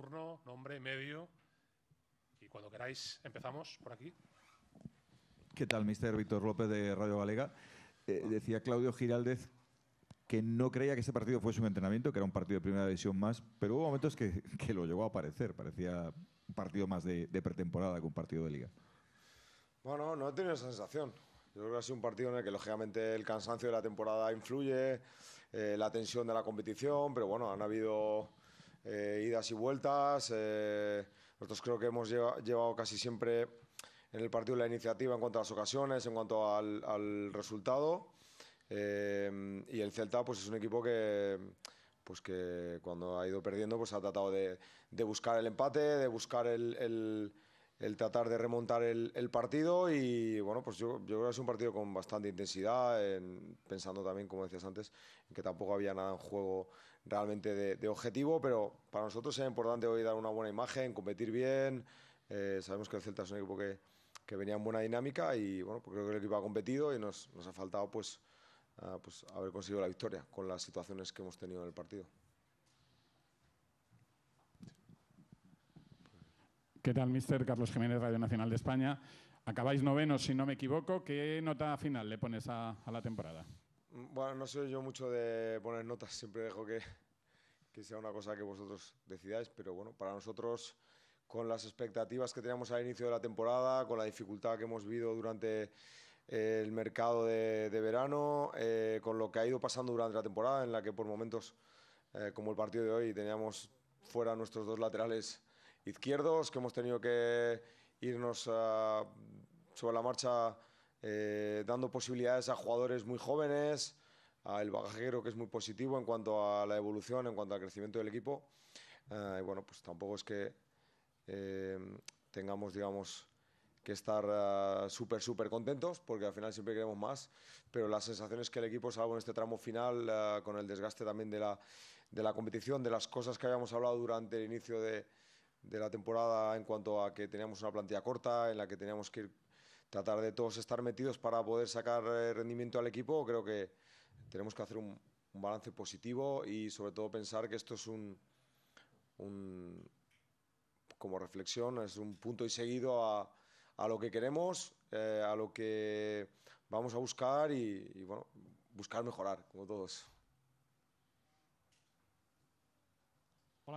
turno, nombre, medio. Y cuando queráis, empezamos por aquí. ¿Qué tal, mister Víctor López de Radio Galega? Eh, decía Claudio Giraldez que no creía que ese partido fuese un entrenamiento, que era un partido de primera división más, pero hubo momentos que, que lo llegó a parecer. Parecía un partido más de, de, pretemporada que un partido de liga. Bueno, no he tenido esa sensación. Yo creo que ha sido un partido en el que, lógicamente, el cansancio de la temporada influye, eh, la tensión de la competición, pero bueno, han habido eh, idas y vueltas. Eh, nosotros creo que hemos llevado casi siempre en el partido la iniciativa en cuanto a las ocasiones, en cuanto al, resultado. Eh, y el Celta pues es un equipo que pues que cuando ha ido perdiendo pues ha tratado de, buscar el empate, de buscar el el tratar de remontar el, partido y bueno, pues yo, creo que es un partido con bastante intensidad, pensando también, como decías antes, que tampoco había nada en juego realmente de, objetivo, pero para nosotros es importante hoy dar una buena imagen, competir bien, eh, sabemos que el Celta es un equipo que, que, venía en buena dinámica y bueno, pues creo que el equipo ha competido y nos, nos ha faltado pues, ah, pues haber conseguido la victoria con las situaciones que hemos tenido en el partido. ¿Qué tal, Mr. Carlos Jiménez, Radio Nacional de España. Acabáis noveno, si no me equivoco. ¿Qué nota final le pones a, la temporada? Bueno, no soy yo mucho de poner notas, siempre dejo que, sea una cosa que vosotros decidáis, pero bueno, para nosotros, con las expectativas que teníamos al inicio de la temporada, con la dificultad que hemos vivido durante eh, el mercado de, verano, eh, con lo que ha ido pasando durante la temporada, en la que por momentos, eh, como el partido de hoy, teníamos fuera nuestros dos laterales izquierdos, que hemos tenido que irnos ah, sobre la marcha eh, dando posibilidades a jugadores muy jóvenes, al bagaje que es muy positivo en cuanto a la evolución, en cuanto al crecimiento del equipo. Eh, y bueno, pues tampoco es que eh, tengamos, digamos, que estar ah, súper, súper contentos, porque al final siempre queremos más, pero las sensaciones que el equipo, salvo en este tramo final, ah, con el desgaste también de la, de la competición, de las cosas que habíamos hablado durante el inicio de, de la temporada en cuanto a que teníamos una plantilla corta, en la que teníamos que tratar de todos estar metidos para poder sacar eh, rendimiento al equipo, creo que tenemos que hacer un, balance positivo y sobre todo pensar que esto es un, como reflexión, es un punto y seguido a, a lo que queremos, eh, a lo que vamos a buscar y bueno, buscar mejorar, como todos.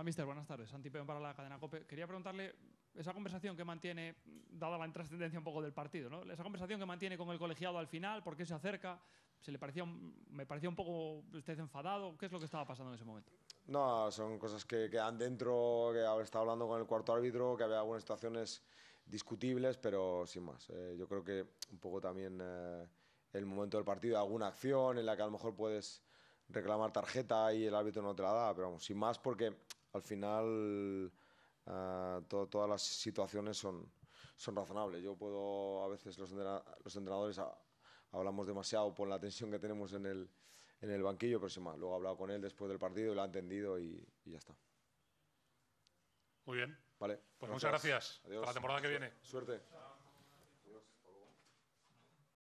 mister. Buenas tardes. Santi Peón para la cadena COPE. Quería preguntarle esa conversación que mantiene, dada la intrascendencia un poco del partido, ¿no? esa conversación que mantiene con el colegiado al final, por qué se acerca, se le parecía, me parecía un poco usted enfadado, ¿qué es lo que estaba pasando en ese momento? No, son cosas que quedan dentro, que estaba hablando con el cuarto árbitro, que había algunas situaciones discutibles, pero sin más. Eh, yo creo que un poco también eh, el momento del partido, alguna acción en la que a lo mejor puedes reclamar tarjeta y el árbitro no te la da, pero vamos, sin más porque al final eh, todas las situaciones son, son razonables. Yo puedo, a veces los, entrenadores hablamos demasiado por la tensión que tenemos en el, en el banquillo, pero sin más, luego he hablado con él después del partido y lo ha entendido y, ya está. Muy bien. Vale. Pues muchas gracias. Adiós. Para la temporada que viene. Suerte.